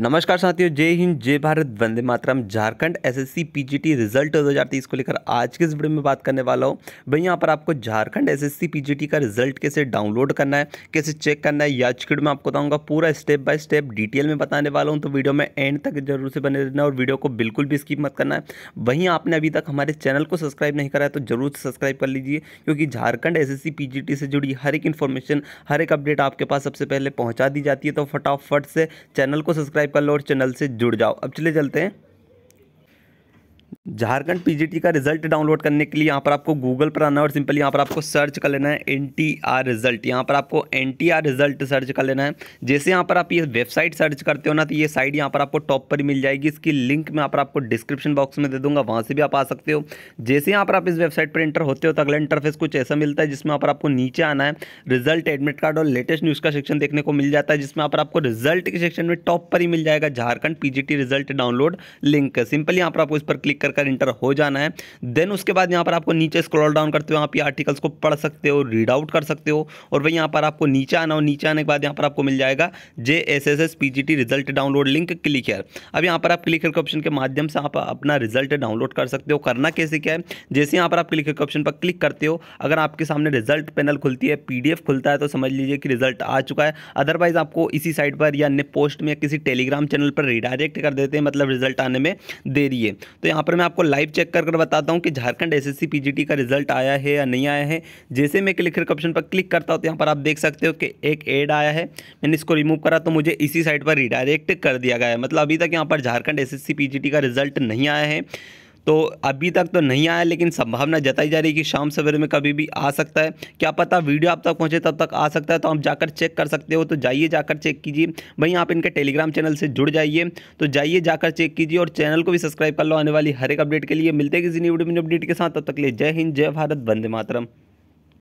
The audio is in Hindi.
नमस्कार साथियों जय हिंद जय भारत वंदे मातरम झारखंड एसएससी पीजीटी रिजल्ट 2023 को लेकर आज के इस वीडियो में बात करने वाला हूँ भाई यहाँ पर आपको झारखंड एसएससी पीजीटी का रिजल्ट कैसे डाउनलोड करना है कैसे चेक करना है या चिकट में आपको बताऊँगा पूरा स्टेप बाय स्टेप डिटेल में बताने वाला हूँ तो वीडियो में एंड तक जरूर से बने रहना और वीडियो को बिल्कुल भी स्कीप मत करना है वहीं आपने अभी तक हमारे चैनल को सब्सक्राइब नहीं करा है तो जरूर से सब्सक्राइब कर लीजिए क्योंकि झारखंड एस एस से जुड़ी हर एक इन्फॉर्मेशन हर एक अपडेट आपके पास सबसे पहले पहुँचा दी जाती है तो फटाफट से चैनल को सब्सक्राइब सब्सक्राइब कर लो और चैनल से जुड़ जाओ अब चले चलते हैं झारखंड पीजीटी का रिजल्ट डाउनलोड करने के लिए यहाँ पर आपको गूगल पर आना है और सिंपली यहाँ पर आपको सर्च कर लेना है एन टी आर रिजल्ट यहाँ पर आपको N T R result search कर लेना है जैसे यहाँ पर आप ये वेबसाइट सर्च करते हो ना तो ये साइट यहाँ पर आपको टॉप पर मिल जाएगी इसकी लिंक मैं यहाँ पर आपको डिस्क्रिप्शन बॉक्स में दे दूंगा वहाँ से भी आप आ सकते हो जैसे यहाँ पर आप इस वेबसाइट पर इंटर होते हो तो अगला इंटरफेस कुछ ऐसा मिलता है जिसमें यहाँ पर आपको नीचे आना है रिजल्ट एडमिट कार्ड और लेटेस्ट न्यूज़ का सेक्शन देखने को मिल जाता है जिसमें यहाँ पर आपको रिजल्ट के सेक्शन में टॉप पर ही मिल जाएगा Jharkhand P result download link simply यहाँ पर आपको इस पर क्लिक कर कर इंटर हो जाना है देन उसके बाद यहाँ पर आपको नीचे स्क्रॉल डाउन करते हो आप ये आर्टिकल्स को पढ़ सकते हो रीड आउट कर सकते हो और भाई यहाँ पर आपको नीचे आना हो नीचे आने के बाद यहाँ पर आपको मिल जाएगा J S S S P G T result download link click है अब यहाँ पर आप क्लिक के ऑप्शन के माध्यम से आप अपना रिजल्ट डाउनलोड कर सकते हो करना कैसे क्या है जैसे यहाँ पर आप क्लिक के ऑप्शन पर क्लिक करते हो अगर आपके सामने रिजल्ट पैनल खुलती है पी खुलता है तो समझ लीजिए कि रिजल्ट आ चुका है अदरवाइज आपको इसी साइट पर या अन्य पोस्ट में किसी टेलीग्राम चैनल पर रिडायरेक्ट कर देते हैं मतलब रिजल्ट आने में देरी है तो यहाँ पर मैं आपको लाइव चेक कर बताता हूँ कि झारखंड एस एस का रिजल्ट आया है या नहीं आया है जैसे मैं क्लिक ऑप्शन पर क्लिक करता हूँ तो यहाँ पर आप देख सकते हो कि एक एड आया है मैंने इसको रिमूव करा तो मुझे इसी साइट पर रिडायरेक्ट कर दिया गया है मतलब अभी तक यहाँ पर झारखंड एस एस का रिजल्ट नहीं आया है तो अभी तक तो नहीं आया लेकिन संभावना जताई जा रही है कि शाम सवेरे में कभी भी आ सकता है क्या पता वीडियो आप तक पहुँचे तब तक आ सकता है तो आप जाकर चेक कर सकते हो तो जाइए जाकर चेक कीजिए भाई आप इनके टेलीग्राम चैनल से जुड़ जाइए तो जाइए जाकर चेक कीजिए और चैनल को भी सब्सक्राइब कर लो आने वाली हर एक अपडेट के लिए मिलते हैं किसी न्यू अपडेट के साथ तब तक लिए जय हिंद जय भारत वंदे मातरम